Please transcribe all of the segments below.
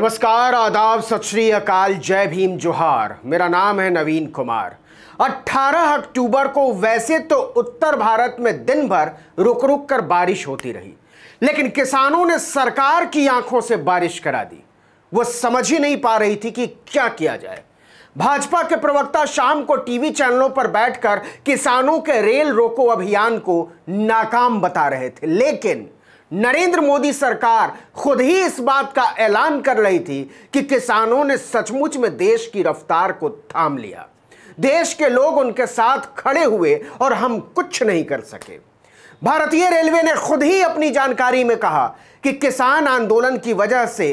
नमस्कार आदाब सत श्री अकाल जय भीम जोहार मेरा नाम है नवीन कुमार 18 अक्टूबर को वैसे तो उत्तर भारत में दिन भर रुक रुक कर बारिश होती रही लेकिन किसानों ने सरकार की आंखों से बारिश करा दी वो समझ ही नहीं पा रही थी कि क्या किया जाए भाजपा के प्रवक्ता शाम को टीवी चैनलों पर बैठकर किसानों के रेल रोको अभियान को नाकाम बता रहे थे लेकिन नरेंद्र मोदी सरकार खुद ही इस बात का ऐलान कर रही थी कि किसानों ने सचमुच में देश की रफ्तार को थाम लिया देश के लोग उनके साथ खड़े हुए और हम कुछ नहीं कर सके भारतीय रेलवे ने खुद ही अपनी जानकारी में कहा कि किसान आंदोलन की वजह से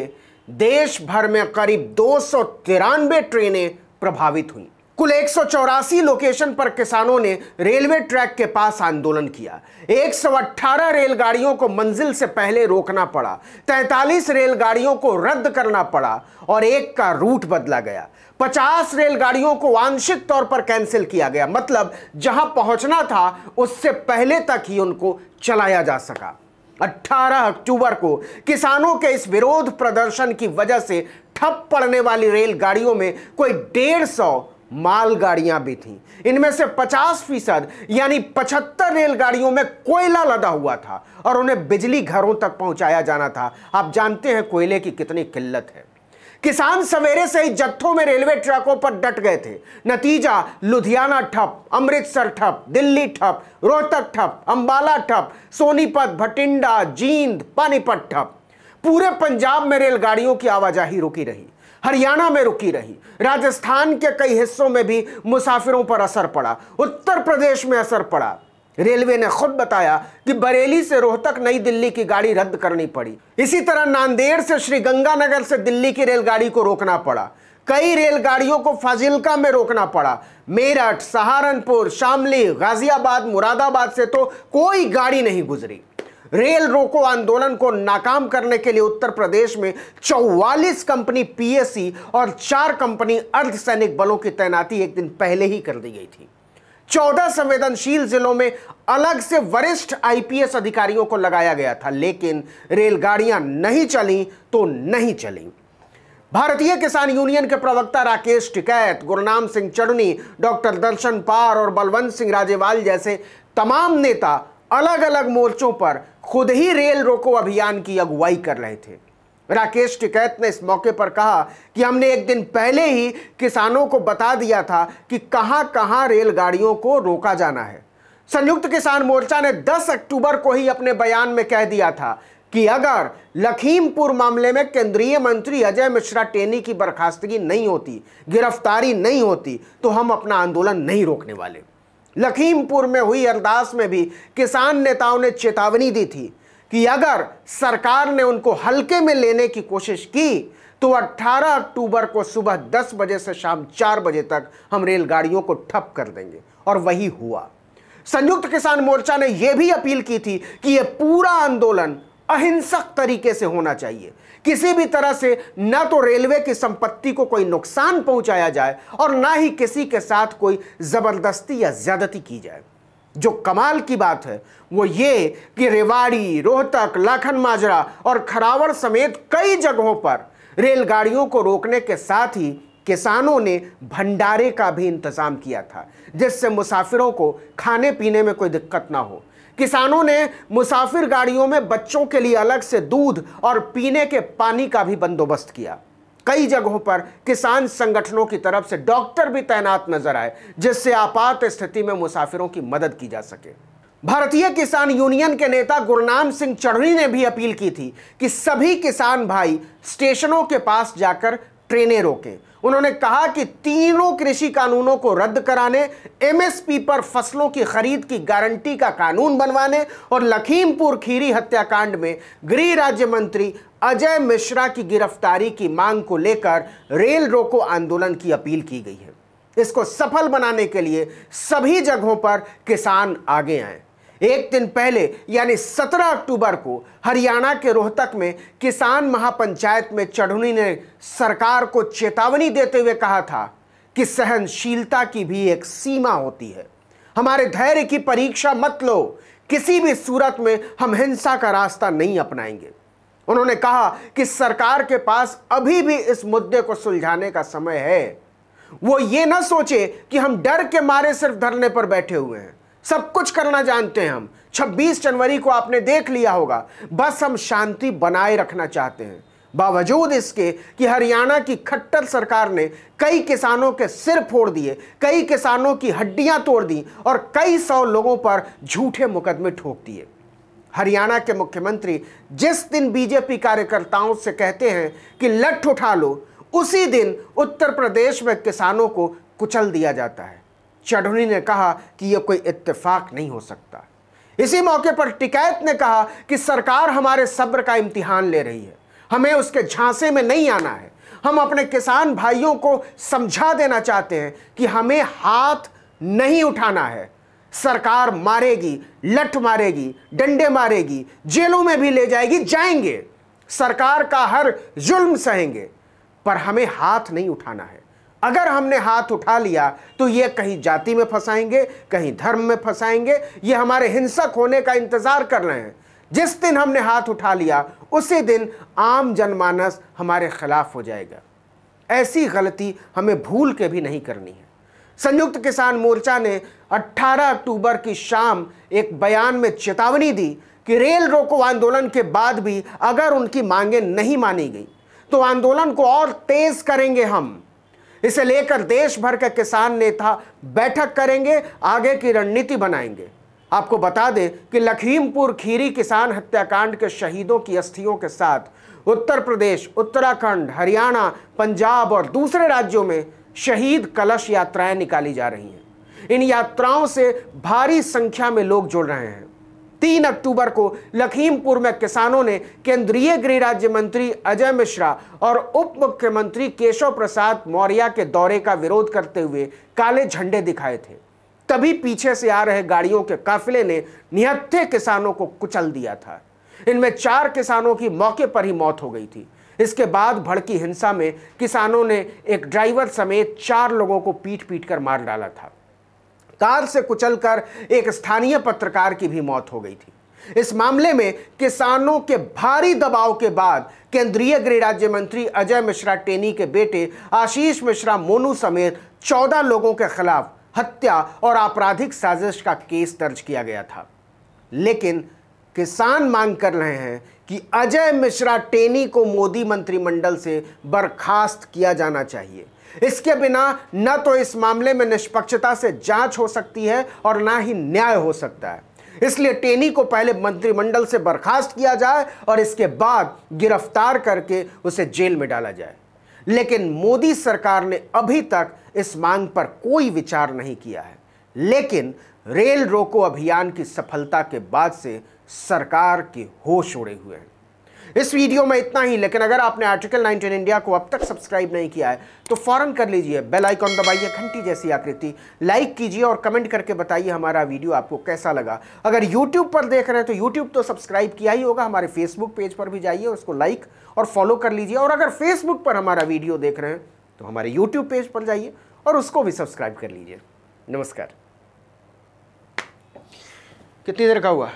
देश भर में करीब दो ट्रेनें प्रभावित हुई कुल एक लोकेशन पर किसानों ने रेलवे ट्रैक के पास आंदोलन किया 118 रेलगाड़ियों को मंजिल से पहले रोकना पड़ा 43 रेलगाड़ियों को रद्द करना पड़ा और एक का रूट बदला गया 50 रेलगाड़ियों को आंशिक तौर पर कैंसिल किया गया मतलब जहां पहुंचना था उससे पहले तक ही उनको चलाया जा सका 18 अक्टूबर को किसानों के इस विरोध प्रदर्शन की वजह से ठप पड़ने वाली रेलगाड़ियों में कोई डेढ़ सौ मालगाड़ियां भी थीं इनमें से 50 फीसद यानी 75 रेलगाड़ियों में कोयला लदा हुआ था और उन्हें बिजली घरों तक पहुंचाया जाना था आप जानते हैं कोयले की कितनी किल्लत है किसान सवेरे से ही जत्थों में रेलवे ट्रैकों पर डट गए थे नतीजा लुधियाना ठप अमृतसर ठप दिल्ली ठप रोहतक ठप अंबाला ठप सोनीपत भटिंडा जींद पानीपत ठप पूरे पंजाब में रेलगाड़ियों की आवाजाही रुकी रही हरियाणा में रुकी रही राजस्थान के कई हिस्सों में भी मुसाफिरों पर असर पड़ा उत्तर प्रदेश में असर पड़ा रेलवे ने खुद बताया कि बरेली से रोहतक नई दिल्ली की गाड़ी रद्द करनी पड़ी इसी तरह नांदेड़ से श्रीगंगानगर से दिल्ली की रेलगाड़ी को रोकना पड़ा कई रेलगाड़ियों को फाजिलका में रोकना पड़ा मेरठ सहारनपुर शामली गाजियाबाद मुरादाबाद से तो कोई गाड़ी नहीं गुजरी रेल रोको आंदोलन को नाकाम करने के लिए उत्तर प्रदेश में 44 कंपनी पीएसी और चार कंपनी अर्धसैनिक बलों की तैनाती एक दिन पहले ही कर दी गई थी चौदह संवेदनशील जिलों में अलग से वरिष्ठ आईपीएस अधिकारियों को लगाया गया था लेकिन रेलगाड़ियां नहीं चली तो नहीं चली भारतीय किसान यूनियन के प्रवक्ता राकेश टिकैत गुरनाम सिंह चड़नी डॉक्टर दर्शन पार और बलवंत सिंह राजेवाल जैसे तमाम नेता अलग अलग मोर्चों पर खुद ही रेल रोको अभियान की अगुवाई कर रहे थे राकेश टिकैत ने इस मौके पर कहा कि हमने एक दिन पहले ही किसानों को बता दिया था कि कहां कहां रेलगाड़ियों को रोका जाना है संयुक्त किसान मोर्चा ने 10 अक्टूबर को ही अपने बयान में कह दिया था कि अगर लखीमपुर मामले में केंद्रीय मंत्री अजय मिश्रा टेनी की बर्खास्तगी नहीं होती गिरफ्तारी नहीं होती तो हम अपना आंदोलन नहीं रोकने वाले लखीमपुर में हुई अरदास में भी किसान नेताओं ने चेतावनी दी थी कि अगर सरकार ने उनको हल्के में लेने की कोशिश की तो 18 अक्टूबर को सुबह 10 बजे से शाम 4 बजे तक हम रेलगाड़ियों को ठप कर देंगे और वही हुआ संयुक्त किसान मोर्चा ने यह भी अपील की थी कि यह पूरा आंदोलन अहिंसक तरीके से होना चाहिए किसी भी तरह से ना तो रेलवे की संपत्ति को कोई नुकसान पहुंचाया जाए और ना ही किसी के साथ कोई ज़बरदस्ती या ज़्यादती की जाए जो कमाल की बात है वो ये कि रेवाड़ी रोहतक लाखन माजरा और खरावर समेत कई जगहों पर रेलगाड़ियों को रोकने के साथ ही किसानों ने भंडारे का भी इंतज़ाम किया था जिससे मुसाफिरों को खाने पीने में कोई दिक्कत ना हो किसानों ने मुसाफिर गाड़ियों में बच्चों के लिए अलग से दूध और पीने के पानी का भी बंदोबस्त किया कई जगहों पर किसान संगठनों की तरफ से डॉक्टर भी तैनात नजर आए जिससे आपात स्थिति में मुसाफिरों की मदद की जा सके भारतीय किसान यूनियन के नेता गुरनाम सिंह चढ़ी ने भी अपील की थी कि सभी किसान भाई स्टेशनों के पास जाकर ट्रेनें रोकें उन्होंने कहा कि तीनों कृषि कानूनों को रद्द कराने एमएसपी पर फसलों की खरीद की गारंटी का कानून बनवाने और लखीमपुर खीरी हत्याकांड में गृह राज्य मंत्री अजय मिश्रा की गिरफ्तारी की मांग को लेकर रेल रोको आंदोलन की अपील की गई है इसको सफल बनाने के लिए सभी जगहों पर किसान आगे आए एक दिन पहले यानी 17 अक्टूबर को हरियाणा के रोहतक में किसान महापंचायत में चढ़ुनी ने सरकार को चेतावनी देते हुए कहा था कि सहनशीलता की भी एक सीमा होती है हमारे धैर्य की परीक्षा मत लो किसी भी सूरत में हम हिंसा का रास्ता नहीं अपनाएंगे उन्होंने कहा कि सरकार के पास अभी भी इस मुद्दे को सुलझाने का समय है वो ये ना सोचे कि हम डर के मारे सिर्फ धरने पर बैठे हुए हैं सब कुछ करना जानते हैं हम 26 जनवरी को आपने देख लिया होगा बस हम शांति बनाए रखना चाहते हैं बावजूद इसके कि हरियाणा की खट्टर सरकार ने कई किसानों के सिर फोड़ दिए कई किसानों की हड्डियां तोड़ दी और कई सौ लोगों पर झूठे मुकदमे ठोक दिए हरियाणा के मुख्यमंत्री जिस दिन बीजेपी कार्यकर्ताओं से कहते हैं कि लठ उठा लो उसी दिन उत्तर प्रदेश में किसानों को कुचल दिया जाता है चढ़नी ने कहा कि यह कोई इत्तेफाक नहीं हो सकता इसी मौके पर टिकैत ने कहा कि सरकार हमारे सब्र का इम्तिहान ले रही है हमें उसके झांसे में नहीं आना है हम अपने किसान भाइयों को समझा देना चाहते हैं कि हमें हाथ नहीं उठाना है सरकार मारेगी लठ मारेगी डंडे मारेगी जेलों में भी ले जाएगी जाएंगे सरकार का हर जुल्म सहेंगे पर हमें हाथ नहीं उठाना है अगर हमने हाथ उठा लिया तो ये कहीं जाति में फंसाएंगे कहीं धर्म में फंसाएंगे ये हमारे हिंसक होने का इंतज़ार कर रहे हैं जिस दिन हमने हाथ उठा लिया उसी दिन आम जनमानस हमारे खिलाफ हो जाएगा ऐसी गलती हमें भूल के भी नहीं करनी है संयुक्त किसान मोर्चा ने 18 अक्टूबर की शाम एक बयान में चेतावनी दी कि रेल रोको आंदोलन के बाद भी अगर उनकी मांगे नहीं मानी गई तो आंदोलन को और तेज करेंगे हम इसे लेकर देश भर के किसान नेता बैठक करेंगे आगे की रणनीति बनाएंगे आपको बता दें कि लखीमपुर खीरी किसान हत्याकांड के शहीदों की अस्थियों के साथ उत्तर प्रदेश उत्तराखंड हरियाणा पंजाब और दूसरे राज्यों में शहीद कलश यात्राएं निकाली जा रही हैं इन यात्राओं से भारी संख्या में लोग जुड़ रहे हैं तीन अक्टूबर को लखीमपुर में किसानों ने केंद्रीय गृह राज्य मंत्री अजय मिश्रा और उप मुख्यमंत्री केशव प्रसाद मौर्य के दौरे का विरोध करते हुए काले झंडे दिखाए थे तभी पीछे से आ रहे गाड़ियों के काफिले ने निहत्थे किसानों को कुचल दिया था इनमें चार किसानों की मौके पर ही मौत हो गई थी इसके बाद भड़की हिंसा में किसानों ने एक ड्राइवर समेत चार लोगों को पीट पीट कर मार डाला था कार से कुचलकर एक स्थानीय पत्रकार की भी मौत हो गई थी इस मामले में किसानों के भारी दबाव के बाद केंद्रीय गृह राज्य मंत्री अजय मिश्रा टेनी के बेटे आशीष मिश्रा मोनू समेत चौदह लोगों के खिलाफ हत्या और आपराधिक साजिश का केस दर्ज किया गया था लेकिन किसान मांग कर रहे हैं कि अजय मिश्रा टेनी को मोदी मंत्रिमंडल से बर्खास्त किया जाना चाहिए इसके बिना न तो इस मामले में निष्पक्षता से जांच हो सकती है और ना ही न्याय हो सकता है इसलिए टेनी को पहले मंत्रिमंडल से बर्खास्त किया जाए और इसके बाद गिरफ्तार करके उसे जेल में डाला जाए लेकिन मोदी सरकार ने अभी तक इस मांग पर कोई विचार नहीं किया है लेकिन रेल रोको अभियान की सफलता के बाद से सरकार के होश उड़े हुए हैं इस वीडियो में इतना ही लेकिन अगर आपने आर्टिकल 19 इंडिया को अब तक सब्सक्राइब नहीं किया है तो फौरन कर लीजिए बेल आइकॉन दबाइए घंटी जैसी आकृति लाइक कीजिए और कमेंट करके बताइए हमारा वीडियो आपको कैसा लगा अगर यूट्यूब पर देख रहे हैं तो यूट्यूब तो सब्सक्राइब किया ही होगा हमारे फेसबुक पेज पर भी जाइए उसको लाइक और फॉलो कर लीजिए और अगर फेसबुक पर हमारा वीडियो देख रहे हैं तो हमारे यूट्यूब पेज पर जाइए और उसको भी सब्सक्राइब कर लीजिए नमस्कार कितनी देर का हुआ